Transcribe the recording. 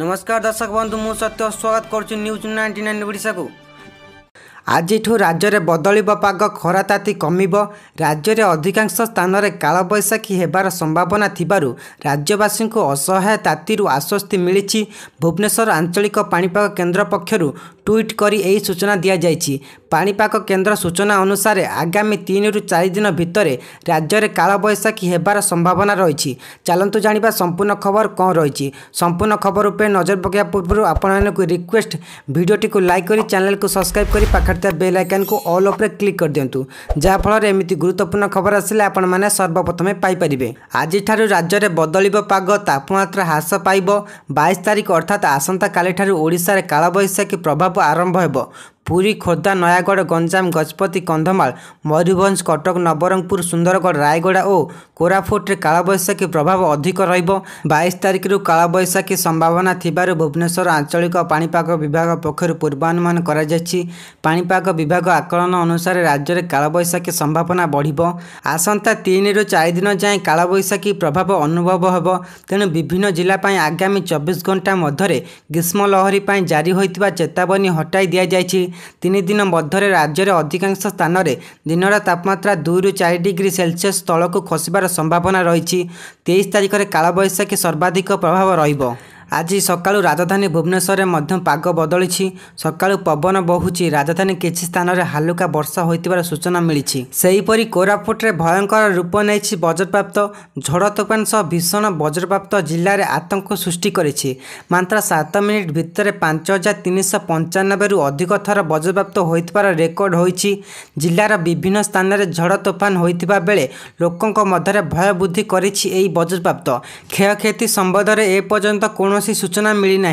ନମସ୍କାର ଦର୍ଶକ ବନ୍ଧୁ ମୁଁ ସତ୍ୟ ସ୍ୱାଗତ କରୁଛି ନ୍ୟୁଜ୍ ନାଇଣ୍ଟି ନାଇନ୍ ଓଡ଼ିଶାକୁ ଆଜିଠୁ ରାଜ୍ୟରେ ବଦଳିବ ପାଗ ଖରାତାତି କମିବ ରାଜ୍ୟରେ ଅଧିକାଂଶ ସ୍ଥାନରେ କାଳବୈଶାଖୀ ହେବାର ସମ୍ଭାବନା ଥିବାରୁ ରାଜ୍ୟବାସୀଙ୍କୁ ଅସହାୟ ତାତିରୁ ଆଶ୍ୱସ୍ତି ମିଳିଛି ଭୁବନେଶ୍ୱର ଆଞ୍ଚଳିକ ପାଣିପାଗ କେନ୍ଦ୍ର ପକ୍ଷରୁ ଟ୍ୱିଟ୍ କରି ଏହି ସୂଚନା ଦିଆଯାଇଛି ପାଣିପାଗ କେନ୍ଦ୍ର ସୂଚନା ଅନୁସାରେ ଆଗାମୀ ତିନିରୁ ଚାରି ଦିନ ଭିତରେ ରାଜ୍ୟରେ କାଳବୈଶାଖୀ ହେବାର ସମ୍ଭାବନା ରହିଛି ଚାଲନ୍ତୁ ଜାଣିବା ସମ୍ପୂର୍ଣ୍ଣ ଖବର କ'ଣ ରହିଛି ସମ୍ପୂର୍ଣ୍ଣ ଖବର ଉପରେ ନଜର ପକାଇବା ପୂର୍ବରୁ ଆପଣମାନଙ୍କୁ ରିକ୍ୱେଷ୍ଟ ଭିଡ଼ିଓଟିକୁ ଲାଇକ୍ କରି ଚ୍ୟାନେଲକୁ ସବସ୍କ୍ରାଇବ୍ କରି ପାଖରେ ଥିବା ବେଲ୍ ଆଇକନ୍କୁ ଅଲ୍ ଉପରେ କ୍ଲିକ୍ କରିଦିଅନ୍ତୁ ଯାହାଫଳରେ ଏମିତି ଗୁରୁତ୍ୱପୂର୍ଣ୍ଣ ଖବର ଆସିଲେ ଆପଣମାନେ ସର୍ବପ୍ରଥମେ ପାଇପାରିବେ ଆଜିଠାରୁ ରାଜ୍ୟରେ ବଦଳିବ ପାଗ ତାପମାତ୍ରା ହ୍ରାସ ପାଇବ ବାଇଶ ତାରିଖ ଅର୍ଥାତ୍ ଆସନ୍ତାକାଲିଠାରୁ ଓଡ଼ିଶାରେ କାଳବୈଶାଖୀ ପ୍ରଭାବ ଆରମ୍ଭ ହେବ ପୁରୀ ଖୋର୍ଦ୍ଧା ନୟାଗଡ଼ ଗଞ୍ଜାମ ଗଜପତି କନ୍ଧମାଳ ମୟୂରଭଞ୍ଜ କଟକ ନବରଙ୍ଗପୁର ସୁନ୍ଦରଗଡ଼ ରାୟଗଡ଼ା ଓ କୋରାପୁଟରେ କାଳବୈଶାଖୀ ପ୍ରଭାବ ଅଧିକ ରହିବ ବାଇଶ ତାରିଖରୁ କାଳବୈଶାଖୀ ସମ୍ଭାବନା ଥିବାରୁ ଭୁବନେଶ୍ୱର ଆଞ୍ଚଳିକ ପାଣିପାଗ ବିଭାଗ ପକ୍ଷରୁ ପୂର୍ବାନୁମାନ କରାଯାଇଛି ପାଣିପାଗ ବିଭାଗ ଆକଳନ ଅନୁସାରେ ରାଜ୍ୟରେ କାଳବୈଶାଖୀ ସମ୍ଭାବନା ବଢ଼ିବ ଆସନ୍ତା ତିନିରୁ ଚାରି ଦିନ ଯାଏଁ କାଳବୈଶାଖୀ ପ୍ରଭାବ ଅନୁଭବ ହେବ ତେଣୁ ବିଭିନ୍ନ ଜିଲ୍ଲା ପାଇଁ ଆଗାମୀ ଚବିଶ ଘଣ୍ଟା ମଧ୍ୟରେ ଗ୍ରୀଷ୍ମ ଲହରୀ ପାଇଁ ଜାରି ହୋଇଥିବା ଚେତାବନୀ ହଟାଇ ଦିଆଯାଇଛି ତିନି ଦିନ ମଧ୍ୟରେ ରାଜ୍ୟର ଅଧିକାଂଶ ସ୍ଥାନରେ ଦିନର ତାପମାତ୍ରା ଦୁଇରୁ ଚାରି ଡିଗ୍ରୀ ସେଲସିୟସ୍ ତଳକୁ ଖସିବାର ସମ୍ଭାବନା ରହିଛି ତେଇଶ ତାରିଖରେ କାଳବୈଶାଖୀ ସର୍ବାଧିକ ପ୍ରଭାବ ରହିବ ଆଜି ସକାଳୁ ରାଜଧାନୀ ଭୁବନେଶ୍ୱରରେ ମଧ୍ୟ ପାଗ ବଦଳିଛି ସକାଳୁ ପବନ ବହୁଛି ରାଜଧାନୀ କିଛି ସ୍ଥାନରେ ହାଲୁକା ବର୍ଷା ହୋଇଥିବାର ସୂଚନା ମିଳିଛି ସେହିପରି କୋରାପୁଟରେ ଭୟଙ୍କର ରୂପ ନେଇଛି ବଜ୍ରପ୍ରାପ୍ତ ଝଡ଼ ତୋଫାନ ସହ ଭୀଷଣ ବଜ୍ରପ୍ରାପ୍ତ ଜିଲ୍ଲାରେ ଆତଙ୍କ ସୃଷ୍ଟି କରିଛି ମାତ୍ର ସାତ ମିନିଟ୍ ଭିତରେ ପାଞ୍ଚ ହଜାର ତିନିଶହ ପଞ୍ଚାନବେରୁ ଅଧିକ ଥର ବଜ୍ରପ୍ରାପ୍ତ ହୋଇଥିବାର ରେକର୍ଡ ହୋଇଛି ଜିଲ୍ଲାର ବିଭିନ୍ନ ସ୍ଥାନରେ ଝଡ଼ ତୋଫାନ ହୋଇଥିବା ବେଳେ ଲୋକଙ୍କ ମଧ୍ୟରେ ଭୟ ବୃଦ୍ଧି କରିଛି ଏହି ବଜ୍ରପ୍ରାପ୍ତ କ୍ଷୟକ୍ଷତି ସମ୍ବନ୍ଧରେ ଏପର୍ଯ୍ୟନ୍ତ କୌଣସି सूचना मिली ना